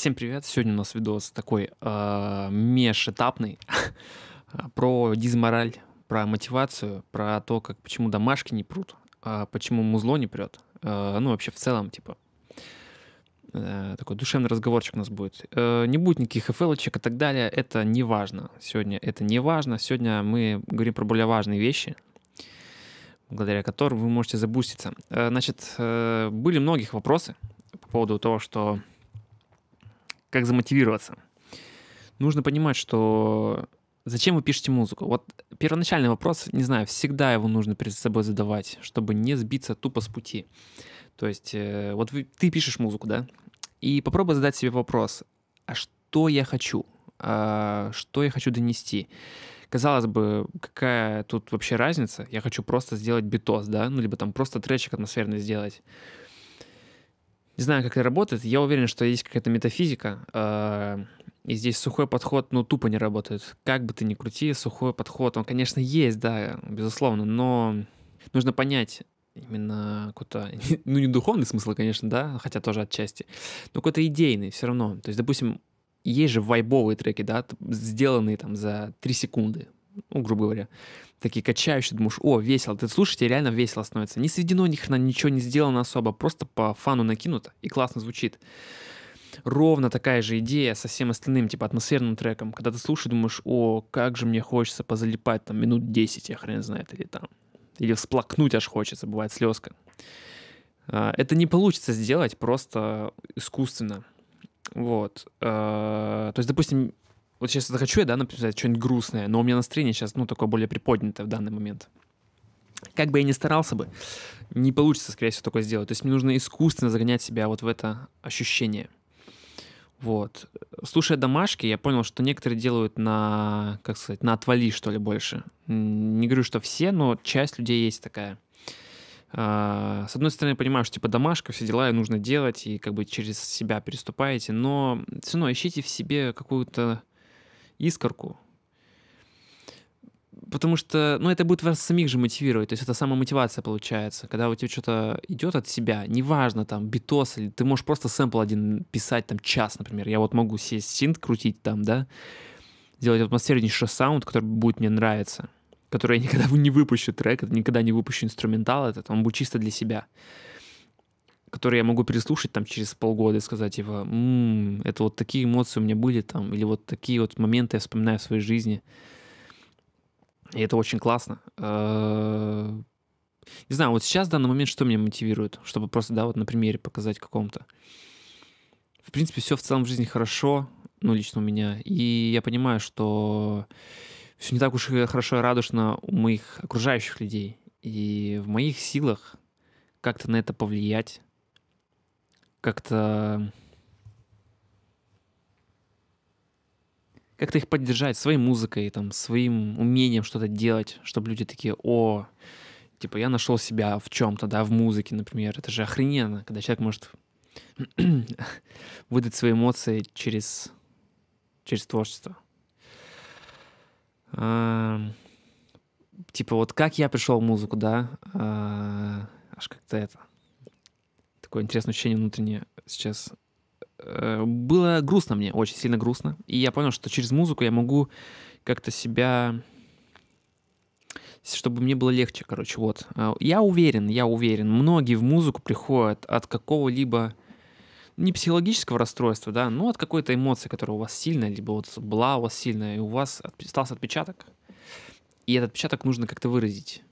Всем привет! Сегодня у нас видос такой э, межэтапный про дизмораль, про мотивацию, про то, как почему домашки не прут, э, почему музло не прет. Э, а, ну, вообще в целом, типа, э, такой душевный разговорчик у нас будет. Э, не будет никаких флочек и так далее, это не важно. Сегодня это не важно. Сегодня мы говорим про более важные вещи, благодаря которым вы можете забуститься. Э, значит, э, были многих вопросы по поводу того, что как замотивироваться? Нужно понимать, что зачем вы пишете музыку? Вот первоначальный вопрос, не знаю, всегда его нужно перед собой задавать, чтобы не сбиться тупо с пути. То есть, э, вот вы, ты пишешь музыку, да? И попробуй задать себе вопрос, а что я хочу? А, что я хочу донести? Казалось бы, какая тут вообще разница? Я хочу просто сделать битос, да? Ну, либо там просто тречек атмосферный сделать. Не знаю, как это работает. Я уверен, что есть какая-то метафизика. Э, и здесь сухой подход, ну, тупо не работает. Как бы ты ни крути, сухой подход, он, конечно, есть, да, безусловно, но нужно понять, именно какой-то, ну не духовный смысл, конечно, да, хотя тоже отчасти, но какой-то идейный все равно. То есть, допустим, есть же вайбовые треки, да, сделанные там за 3 секунды, ну, грубо говоря такие качающие, думаешь, о, весело, ты слушаешь, тебе реально весело становится. Не сведено ни хрена, ничего не сделано особо, просто по фану накинуто и классно звучит. Ровно такая же идея со всем остальным, типа атмосферным треком. Когда ты слушаешь, думаешь, о, как же мне хочется позалипать там минут 10, я хрен знает, или там. Или всплакнуть аж хочется, бывает слезка. А, это не получится сделать просто искусственно. Вот. А, то есть, допустим, вот сейчас захочу я, да, написать что-нибудь грустное, но у меня настроение сейчас, ну, такое более приподнятое в данный момент. Как бы я ни старался бы, не получится, скорее всего, такое сделать. То есть мне нужно искусственно загонять себя вот в это ощущение. Вот. Слушая домашки, я понял, что некоторые делают на, как сказать, на отвали, что ли, больше. Не говорю, что все, но часть людей есть такая. А, с одной стороны, я понимаю, что типа домашка, все дела и нужно делать, и как бы через себя переступаете, но все равно ищите в себе какую-то искорку, потому что, ну, это будет вас самих же мотивировать, то есть это самомотивация получается, когда у тебя что-то идет от себя, неважно, там, битос, или ты можешь просто сэмпл один писать, там, час, например, я вот могу сесть синт крутить там, да, сделать атмосфернейший саунд, который будет мне нравиться, который я никогда не выпущу трек, никогда не выпущу инструментал этот, он будет чисто для себя которые я могу переслушать там через полгода и сказать, типа, м-м, это вот такие эмоции у меня были там, или вот такие вот моменты я вспоминаю в своей жизни. И это очень классно. Э, не знаю, вот сейчас в данный момент что меня мотивирует, чтобы просто, да, вот на примере показать каком-то. В принципе, все в целом в жизни хорошо, ну, лично у меня. И я понимаю, что все не так уж и хорошо и радушно у моих окружающих людей. И в моих силах как-то на это повлиять, как-то как-то их поддержать своей музыкой, там, своим умением что-то делать, чтобы люди такие, о, типа, я нашел себя в чем-то, да, в музыке, например. Это же охрененно, когда человек может выдать свои эмоции через, через творчество. А, типа, вот как я пришел в музыку, да, а, аж как-то это такое интересное ощущение внутреннее сейчас. Э, было грустно мне, очень сильно грустно. И я понял, что через музыку я могу как-то себя чтобы мне было легче, короче, вот. Э, я уверен, я уверен, многие в музыку приходят от какого-либо ну, не психологического расстройства, да, но от какой-то эмоции, которая у вас сильная, либо вот была у вас сильная, и у вас остался отпечаток. И этот отпечаток нужно как-то выразить.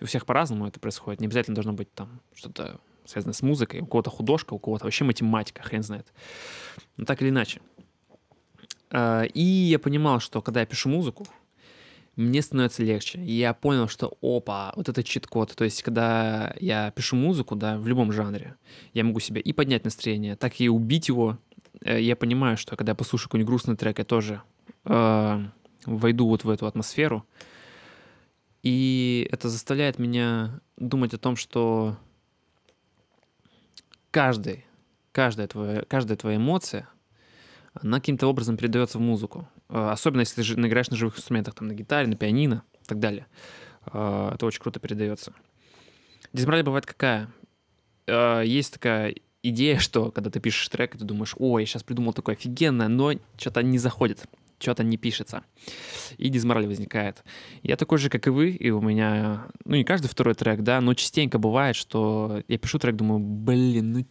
У всех по-разному это происходит. Не обязательно должно быть там что-то связанные с музыкой, у кого-то художка, у кого-то вообще математика, хрен знает. Но ну, так или иначе. А, и я понимал, что когда я пишу музыку, мне становится легче. я понял, что опа, вот это чит-код. То есть, когда я пишу музыку, да, в любом жанре, я могу себе и поднять настроение, так и убить его. Э, я понимаю, что когда я послушаю какой-нибудь грустный трек, я тоже э, войду вот в эту атмосферу. И это заставляет меня думать о том, что каждый, каждая твоя, каждая твоя эмоция, она каким-то образом передается в музыку. Э, особенно если ты играешь на живых инструментах, там на гитаре, на пианино и так далее. Э, это очень круто передается. Дисбралия бывает какая? Э, есть такая идея, что когда ты пишешь трек, ты думаешь, о, я сейчас придумал такое офигенное, но что-то не заходит что-то не пишется. И дизмораль возникает. Я такой же, как и вы, и у меня, ну, не каждый второй трек, да, но частенько бывает, что я пишу трек, думаю, блин, ну,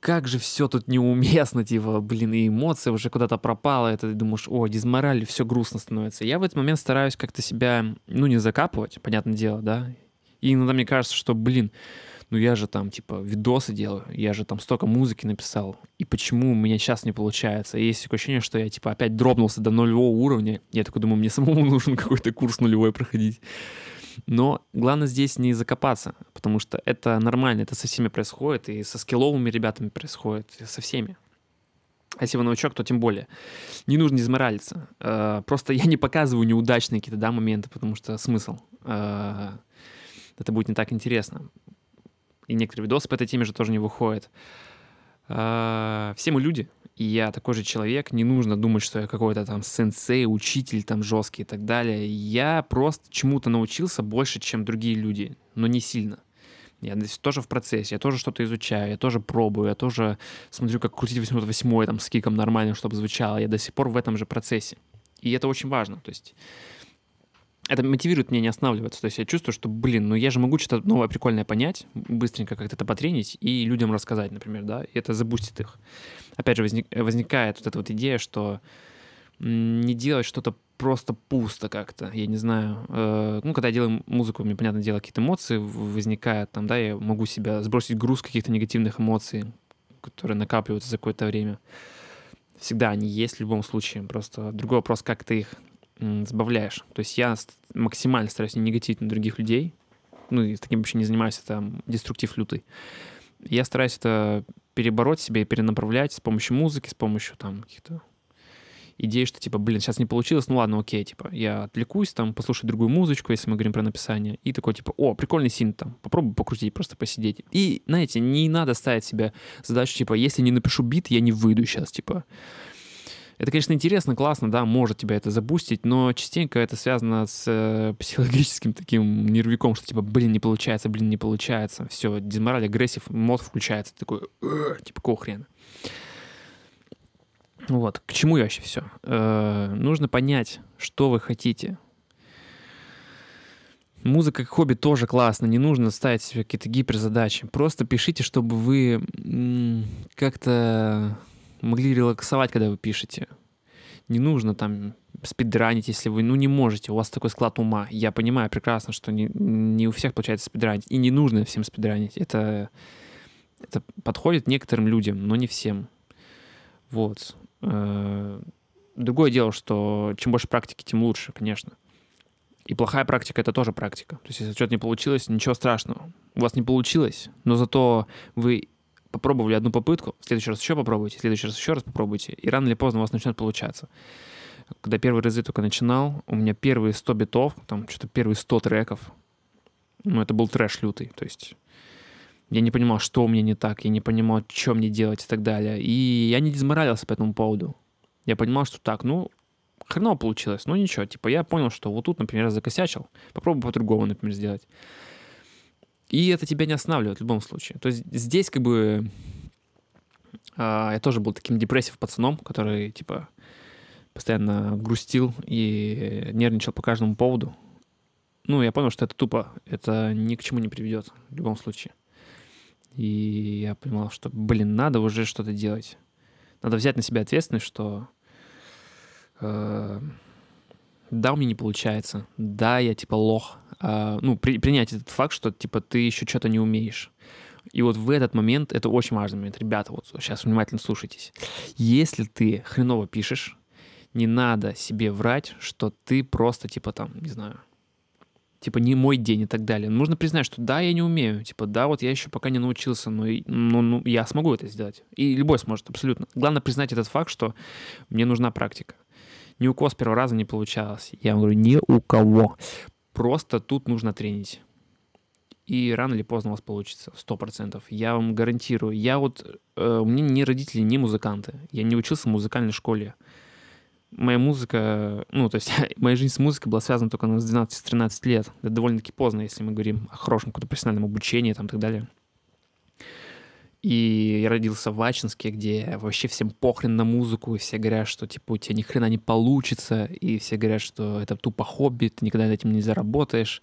как же все тут неуместно, типа, блин, и эмоции уже куда-то пропало, это ты думаешь, о, дизмораль, все грустно становится. Я в этот момент стараюсь как-то себя, ну, не закапывать, понятное дело, да, и иногда мне кажется, что, блин, ну я же там, типа, видосы делаю, я же там столько музыки написал, и почему у меня сейчас не получается? И есть такое ощущение, что я, типа, опять дробнулся до нулевого уровня. Я такой думаю, мне самому нужен какой-то курс нулевой проходить. Но главное здесь не закопаться, потому что это нормально, это со всеми происходит, и со скилловыми ребятами происходит, и со всеми. А если вы новичок, то тем более. Не нужно изморалиться. Э, просто я не показываю неудачные какие-то да, моменты, потому что смысл. Э, это будет не так интересно и некоторые видосы по этой теме же тоже не выходят. А, все мы люди, и я такой же человек, не нужно думать, что я какой-то там сенсей, учитель там жесткий и так далее. Я просто чему-то научился больше, чем другие люди, но не сильно. Я тоже в процессе, я тоже что-то изучаю, я тоже пробую, я тоже смотрю, как крутить 808 там с киком нормально, чтобы звучало. Я до сих пор в этом же процессе. И это очень важно. То есть это мотивирует меня не останавливаться. То есть я чувствую, что, блин, ну я же могу что-то новое прикольное понять, быстренько как-то это потренить и людям рассказать, например, да, и это забустит их. Опять же, возник, возникает вот эта вот идея, что не делать что-то просто пусто как-то, я не знаю. Э, ну, когда я делаю музыку, мне, понятное дело, какие-то эмоции возникают там, да, я могу себя сбросить груз каких-то негативных эмоций, которые накапливаются за какое-то время. Всегда они есть в любом случае, просто другой вопрос, как ты их сбавляешь. То есть я максимально стараюсь не негативить на других людей. Ну, и таким вообще не занимаюсь, это деструктив лютый. Я стараюсь это перебороть себе и перенаправлять с помощью музыки, с помощью там каких-то идей, что типа, блин, сейчас не получилось, ну ладно, окей, типа, я отвлекусь, там, послушаю другую музычку, если мы говорим про написание, и такой, типа, о, прикольный синт там, попробую покрутить, просто посидеть. И, знаете, не надо ставить себе задачу, типа, если не напишу бит, я не выйду сейчас, типа. Это, конечно, интересно, классно, да, может тебя это запустить, но частенько это связано с э, психологическим таким нервиком, что типа, блин, не получается, блин, не получается. Все, дизмораль, агрессив, мод включается, такой, типа, какого хрена? Вот, к чему я вообще все? Э, нужно понять, что вы хотите. Музыка как хобби тоже классно, не нужно ставить себе какие-то гиперзадачи. Просто пишите, чтобы вы как-то могли релаксовать, когда вы пишете. Не нужно там спидранить, если вы, ну, не можете, у вас такой склад ума. Я понимаю прекрасно, что не, не у всех получается спидранить, и не нужно всем спидранить. Это, это подходит некоторым людям, но не всем. Вот. Э, другое дело, что чем больше практики, тем лучше, конечно. И плохая практика — это тоже практика. То есть если что-то не получилось, ничего страшного. У вас не получилось, но зато вы попробовали одну попытку, в следующий раз еще попробуйте, в следующий раз еще раз попробуйте, и рано или поздно у вас начнет получаться. Когда первый разы только начинал, у меня первые 100 битов, там что-то первые 100 треков, ну, это был трэш лютый, то есть я не понимал, что у меня не так, я не понимал, что мне делать и так далее. И я не дезморалился по этому поводу. Я понимал, что так, ну, хреново получилось, ну ничего, типа я понял, что вот тут, например, закосячил, попробую по-другому, например, сделать. И это тебя не останавливает в любом случае. То есть здесь как бы а, я тоже был таким депрессив пацаном, который типа постоянно грустил и нервничал по каждому поводу. Ну, я понял, что это тупо, это ни к чему не приведет в любом случае. И я понимал, что, блин, надо уже что-то делать. Надо взять на себя ответственность, что э, да, у меня не получается, да, я типа лох, а, ну, при, принять этот факт, что типа ты еще что-то не умеешь. И вот в этот момент, это очень важный момент, ребята, вот сейчас внимательно слушайтесь. Если ты хреново пишешь, не надо себе врать, что ты просто типа там, не знаю, типа не мой день и так далее. Нужно признать, что да, я не умею, типа да, вот я еще пока не научился, но ну, ну, я смогу это сделать. И любой сможет, абсолютно. Главное признать этот факт, что мне нужна практика. Ни у кого с первого раза не получалось. Я говорю, ни у кого. Просто тут нужно тренить. И рано или поздно у вас получится, сто процентов. Я вам гарантирую. Я вот, э, у меня ни родители, ни музыканты. Я не учился в музыкальной школе. Моя музыка, ну, то есть моя жизнь с музыкой была связана только ну, с 12-13 лет. Это довольно-таки поздно, если мы говорим о хорошем каком-то профессиональном обучении там, и так далее. И я родился в Ачинске, где вообще всем похрен на музыку, все говорят, что типа у тебя ни хрена не получится, и все говорят, что это тупо хобби, ты никогда этим не заработаешь,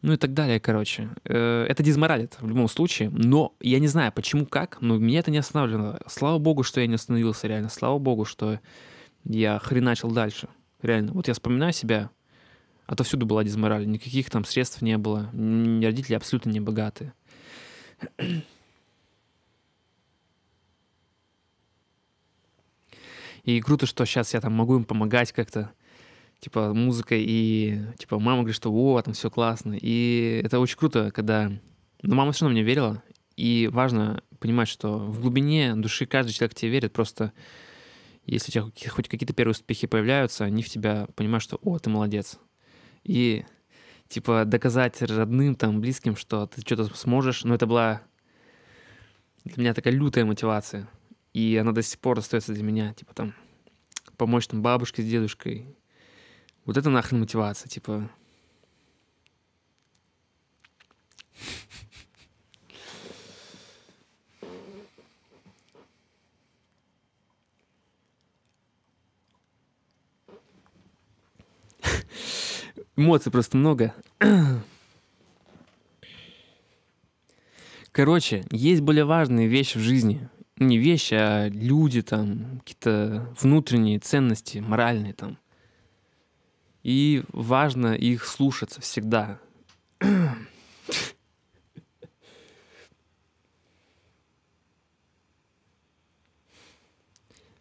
ну и так далее, короче. Э, это дизморалит в любом случае, но я не знаю почему, как, но меня это не останавливало. Слава богу, что я не остановился, реально, слава богу, что я хреначил дальше, реально. Вот я вспоминаю себя, отовсюду а была дизмораль, никаких там средств не было, родители абсолютно не богатые. И круто, что сейчас я там могу им помогать как-то, типа, музыкой. И, типа, мама говорит, что, о, там все классно. И это очень круто, когда... Но ну, мама все равно мне верила. И важно понимать, что в глубине души каждый человек тебе верит. Просто если у тебя хоть какие-то первые успехи появляются, они в тебя понимают, что, о, ты молодец. И типа доказать родным, там, близким, что ты что-то сможешь. Но это была для меня такая лютая мотивация. И она до сих пор остается для меня, типа там, помочь там бабушке с дедушкой. Вот это нахрен мотивация, типа. Эмоций просто много. Короче, есть более важные вещи в жизни не вещи, а люди там, какие-то внутренние ценности, моральные там. И важно их слушаться всегда.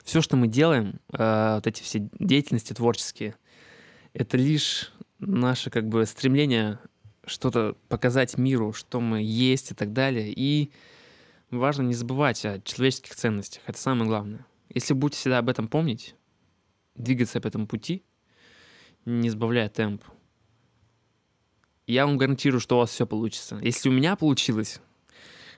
Все, что мы делаем, э, вот эти все деятельности творческие, это лишь наше как бы стремление что-то показать миру, что мы есть и так далее. И важно не забывать о человеческих ценностях. Это самое главное. Если будете всегда об этом помнить, двигаться по этому пути, не сбавляя темп, я вам гарантирую, что у вас все получится. Если у меня получилось,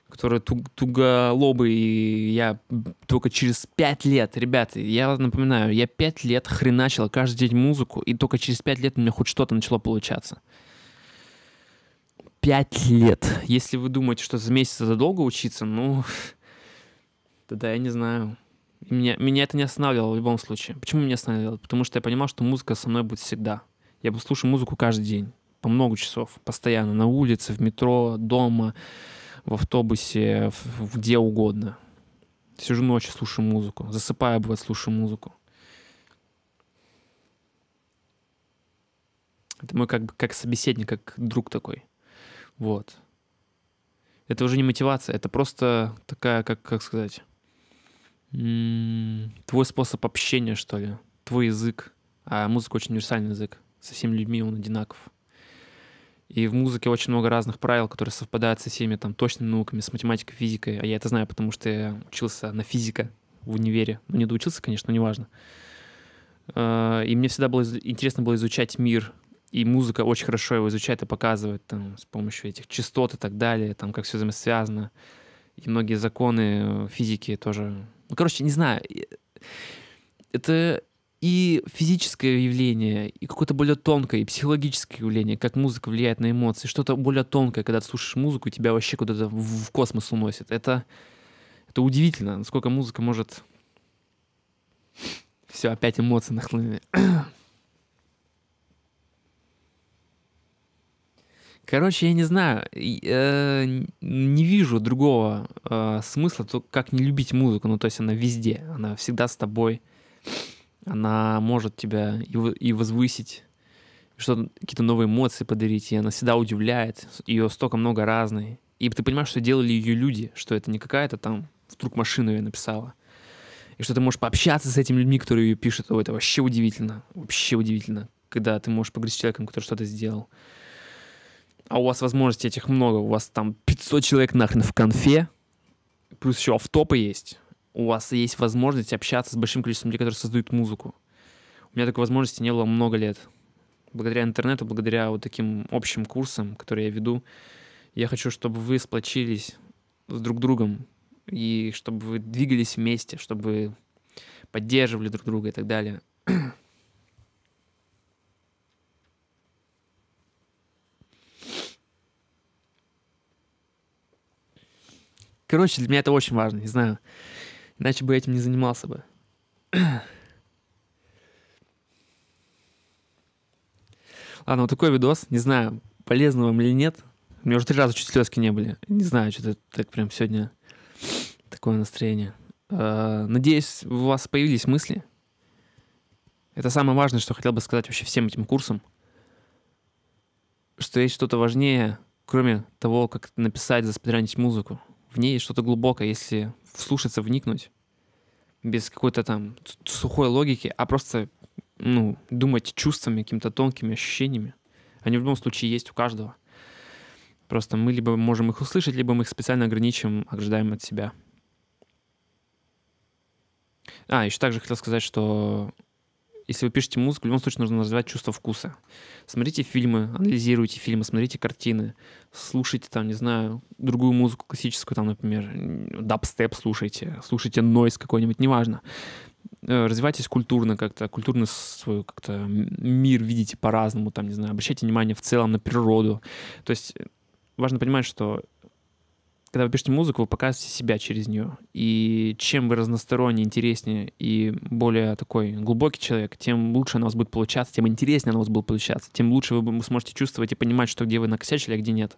которая туг, туголобый, и я только через пять лет, ребята, я напоминаю, я пять лет хреначил каждый день музыку, и только через пять лет у меня хоть что-то начало получаться пять лет. Если вы думаете, что за месяц это долго учиться, ну, тогда я не знаю. Меня, меня это не останавливало в любом случае. Почему меня останавливало? Потому что я понимал, что музыка со мной будет всегда. Я бы слушал музыку каждый день, по много часов, постоянно, на улице, в метро, дома, в автобусе, в, где угодно. Сижу ночью, слушаю музыку. Засыпаю, бывает, слушаю музыку. Это мой как бы как собеседник, как друг такой. Вот. Это уже не мотивация, это просто такая, как, как сказать, твой способ общения, что ли, твой язык. А музыка очень универсальный язык. Со всеми людьми он одинаков. И в музыке очень много разных правил, которые совпадают со всеми там точными науками, с математикой, физикой. А я это знаю, потому что я учился на физика в универе. Ну, не доучился, конечно, но неважно. А, и мне всегда было интересно было изучать мир и музыка очень хорошо его изучает и показывает там, с помощью этих частот и так далее, там, как все взаимосвязано. И многие законы э, физики тоже... Ну, короче, не знаю. Э, это и физическое явление, и какое-то более тонкое, и психологическое явление, как музыка влияет на эмоции, что-то более тонкое, когда ты слушаешь музыку, и тебя вообще куда-то в космос уносит. Это, это удивительно, насколько музыка может... Все, опять эмоции нахлынули. Короче, я не знаю, э, не вижу другого э, смысла, как не любить музыку. Ну, то есть она везде, она всегда с тобой, она может тебя и, и возвысить, что какие-то новые эмоции подарить, и она всегда удивляет, ее столько много разной. И ты понимаешь, что делали ее люди, что это не какая-то там вдруг машина ее написала. И что ты можешь пообщаться с этими людьми, которые ее пишут. О, это вообще удивительно. Вообще удивительно, когда ты можешь поговорить с человеком, который что-то сделал а у вас возможностей этих много, у вас там 500 человек нахрен в конфе, плюс еще автопы есть, у вас есть возможность общаться с большим количеством людей, которые создают музыку. У меня такой возможности не было много лет. Благодаря интернету, благодаря вот таким общим курсам, которые я веду, я хочу, чтобы вы сплочились с друг другом, и чтобы вы двигались вместе, чтобы вы поддерживали друг друга и так далее. Короче, для меня это очень важно, не знаю. Иначе бы этим не занимался бы. Ладно, вот такой видос. Не знаю, полезно вам или нет. У меня уже три раза чуть слезки не были. Не знаю, что-то так прям сегодня такое настроение. А, надеюсь, у вас появились мысли. Это самое важное, что хотел бы сказать вообще всем этим курсам. Что есть что-то важнее, кроме того, как написать, заспидранить музыку в ней что-то глубокое, если вслушаться, вникнуть, без какой-то там сухой логики, а просто ну, думать чувствами, какими-то тонкими ощущениями. Они в любом случае есть у каждого. Просто мы либо можем их услышать, либо мы их специально ограничим, ограждаем от себя. А, еще также хотел сказать, что если вы пишете музыку, в любом случае нужно развивать чувство вкуса. Смотрите фильмы, анализируйте фильмы, смотрите картины, слушайте там, не знаю, другую музыку классическую, там, например, дабстеп слушайте, слушайте нойс какой-нибудь, неважно. Э, развивайтесь культурно как-то, культурно свой как-то мир видите по-разному, там, не знаю, обращайте внимание в целом на природу. То есть э, важно понимать, что когда вы пишете музыку, вы показываете себя через нее. И чем вы разностороннее, интереснее и более такой глубокий человек, тем лучше она у вас будет получаться, тем интереснее она у вас будет получаться, тем лучше вы сможете чувствовать и понимать, что где вы накосячили, а где нет.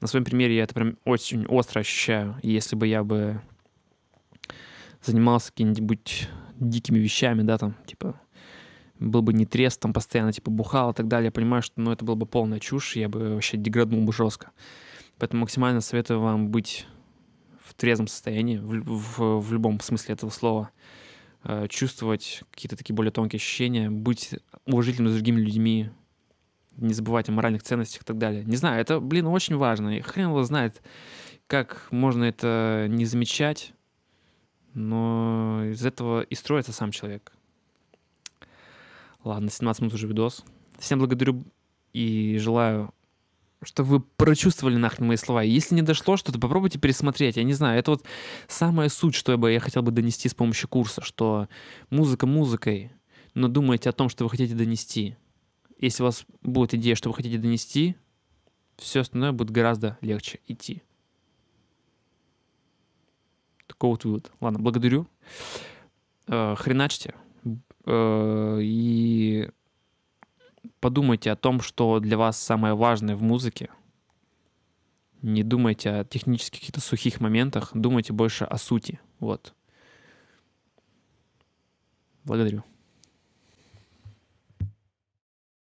На своем примере я это прям очень остро ощущаю. И если бы я бы занимался какими-нибудь дикими вещами, да, там, типа, был бы не трезв, там, постоянно, типа, бухал и так далее, я понимаю, что, ну, это было бы полная чушь, я бы вообще деграднул бы жестко. Поэтому максимально советую вам быть в трезвом состоянии, в, в, в любом смысле этого слова, э, чувствовать какие-то такие более тонкие ощущения, быть уважительным с другими людьми, не забывать о моральных ценностях и так далее. Не знаю, это, блин, очень важно. И хрен его знает, как можно это не замечать, но из этого и строится сам человек. Ладно, 17 минут уже видос. Всем благодарю и желаю чтобы вы прочувствовали нахрен мои слова. если не дошло что-то, попробуйте пересмотреть. Я не знаю, это вот самая суть, что я бы я хотел бы донести с помощью курса, что музыка музыкой, но думайте о том, что вы хотите донести. Если у вас будет идея, что вы хотите донести, все остальное будет гораздо легче идти. Такой вот вывод. Ладно, благодарю. Э, хреначьте. Э, и подумайте о том, что для вас самое важное в музыке. Не думайте о технических каких-то сухих моментах, думайте больше о сути. Вот. Благодарю.